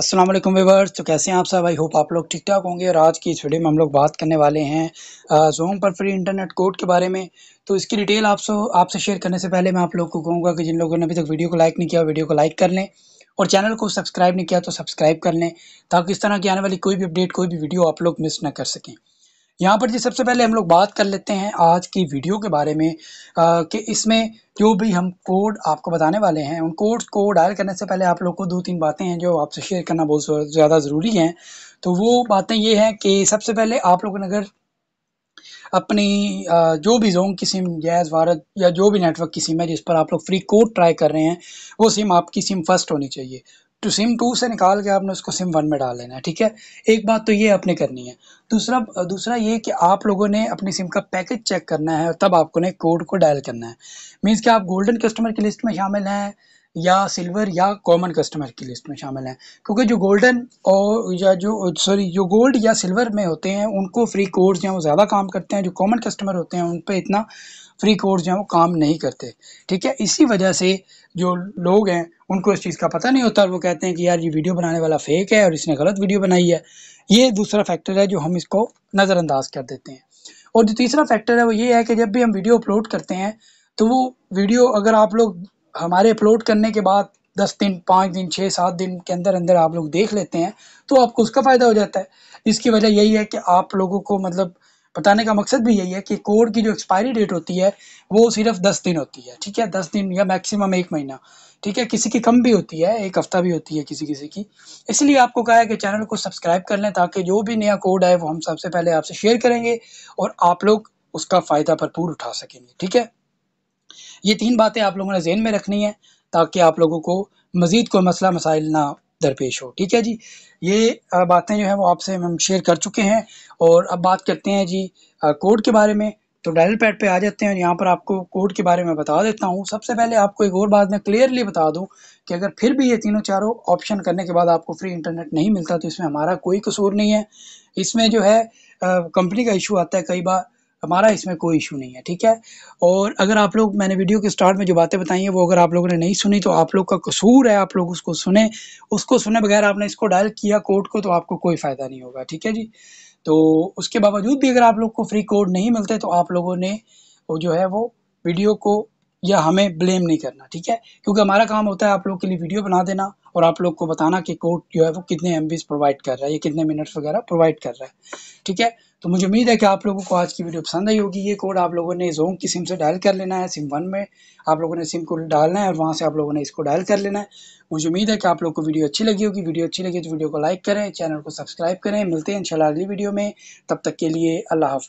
Aslam viewers तो कैसे हैं आप सब आई होप आप लोग ठीक ठाक होंगे और आज की इस वीडियो में हम लोग बात करने वाले हैं जोम पर फ्री इंटरनेट कोड के बारे में तो इसकी डिटेल आपसे आपसे शेयर करने से पहले मैं आप लोग को कहूँगा कि जिन लोगों ने अभी तक वीडियो को लाइक नहीं किया वीडियो को लाइक कर लें और चैनल को सब्सक्राइब नहीं किया तो सब्सक्राइब कर लें ताकि इस तरह की आने वाली कोई भी अपडेट कोई भी वीडियो आप लोग मिस ना कर सकें यहाँ पर जी सबसे पहले हम लोग बात कर लेते हैं आज की वीडियो के बारे में आ, कि इसमें जो भी हम कोड आपको बताने वाले हैं उन कोड्स को डायल करने से पहले आप लोग को दो तीन बातें हैं जो आपसे शेयर करना बहुत ज़्यादा ज़रूरी हैं तो वो बातें ये हैं कि सबसे पहले आप लोग अगर अपनी जो भी जोंग की सिम जैज़ भारत या जो भी नेटवर्क की सिम है जिस पर आप लोग फ्री कोड ट्राई कर रहे हैं वो सिम आपकी सिम फर्स्ट होनी चाहिए टू सिम टू से निकाल के आपने उसको सिम वन में डाल लेना है ठीक है एक बात तो ये आपने करनी है दूसरा दूसरा ये कि आप लोगों ने अपनी सिम का पैकेज चेक करना है और तब आपको ने कोड को डायल करना है मीन्स कि आप गोल्डन कस्टमर की लिस्ट में शामिल हैं या सिल्वर या कॉमन कस्टमर की लिस्ट में शामिल हैं क्योंकि जो गोल्डन और या जो सॉरी जो गोल्ड या सिल्वर में होते हैं उनको फ्री कोड्स या वो ज़्यादा काम करते हैं जो कॉमन कस्टमर होते हैं उन पर इतना फ्री कोर्स जो है वो काम नहीं करते ठीक है इसी वजह से जो लोग हैं उनको इस चीज़ का पता नहीं होता और वो कहते हैं कि यार ये वीडियो बनाने वाला फेक है और इसने गलत वीडियो बनाई है ये दूसरा फैक्टर है जो हम इसको नज़रअंदाज कर देते हैं और जो तीसरा फैक्टर है वो ये है कि जब भी हम वीडियो अपलोड करते हैं तो वो वीडियो अगर आप लोग हमारे अपलोड करने के बाद दस दिन पाँच दिन छः सात दिन के अंदर अंदर आप लोग देख लेते हैं तो आपको उसका फ़ायदा हो जाता है इसकी वजह यही है कि आप लोगों को मतलब बताने का मकसद भी यही है कि कोड की जो एक्सपायरी डेट होती है वो सिर्फ दस दिन होती है ठीक है दस दिन या मैक्सिमम एक महीना ठीक है किसी की कम भी होती है एक हफ़्ता भी होती है किसी किसी की इसलिए आपको कहा है कि चैनल को सब्सक्राइब कर लें ताकि जो भी नया कोड है वो हम सबसे पहले आपसे शेयर करेंगे और आप लोग उसका फ़ायदा भरपूर उठा सकेंगे ठीक है ये तीन बातें आप लोगों ने जहन में रखनी है ताकि आप लोगों को मज़ीद कोई मसला मसाइल ना दरपेश हो ठीक है जी ये बातें जो है वो आपसे हम शेयर कर चुके हैं और अब बात करते हैं जी कोड के बारे में तो डायल पैड पे आ जाते हैं और यहाँ पर आपको कोड के बारे में बता देता हूँ सबसे पहले आपको एक और बात मैं क्लियरली बता दूँ कि अगर फिर भी ये तीनों चारों ऑप्शन करने के बाद आपको फ्री इंटरनेट नहीं मिलता तो इसमें हमारा कोई कसूर नहीं है इसमें जो है कंपनी का इशू आता है कई बार हमारा इसमें कोई इशू नहीं है ठीक है और अगर आप लोग मैंने वीडियो के स्टार्ट में जो बातें बताई हैं वो अगर आप लोगों ने नहीं सुनी तो आप लोग का कसूर है आप लोग उसको सुने उसको सुने बगैर आपने इसको डायल किया कोड को तो आपको कोई फ़ायदा नहीं होगा ठीक है जी तो उसके बावजूद भी अगर आप लोग को फ्री कोड नहीं मिलते तो आप लोगों ने वो जो है वो वीडियो को या हमें ब्लेम नहीं करना ठीक है क्योंकि हमारा काम होता है आप लोग के लिए वीडियो बना देना और आप लोग को बताना कि कोड जो है वो कितने एम प्रोवाइड कर रहा है या कितने मिनट्स वगैरह प्रोवाइड कर रहा है ठीक है तो मुझे उम्मीद है कि आप लोगों को आज की वीडियो पसंद आई होगी ये कोड आप लोगों ने जोंग की सिम से डायल कर लेना है सिम वन में आप लोगों ने सिम को डालना है और वहाँ से आप लोगों ने इसको डायल कर लेना है मुझे उम्मीद है कि आप लोग को वीडियो अच्छी लगी होगी वीडियो अच्छी लगी तो वीडियो को लाइक करें चैनल को सब्सक्राइब करें मिलते हैं इंशाल्लाह अगली वीडियो में तब तक के लिए अल्लाह हाफ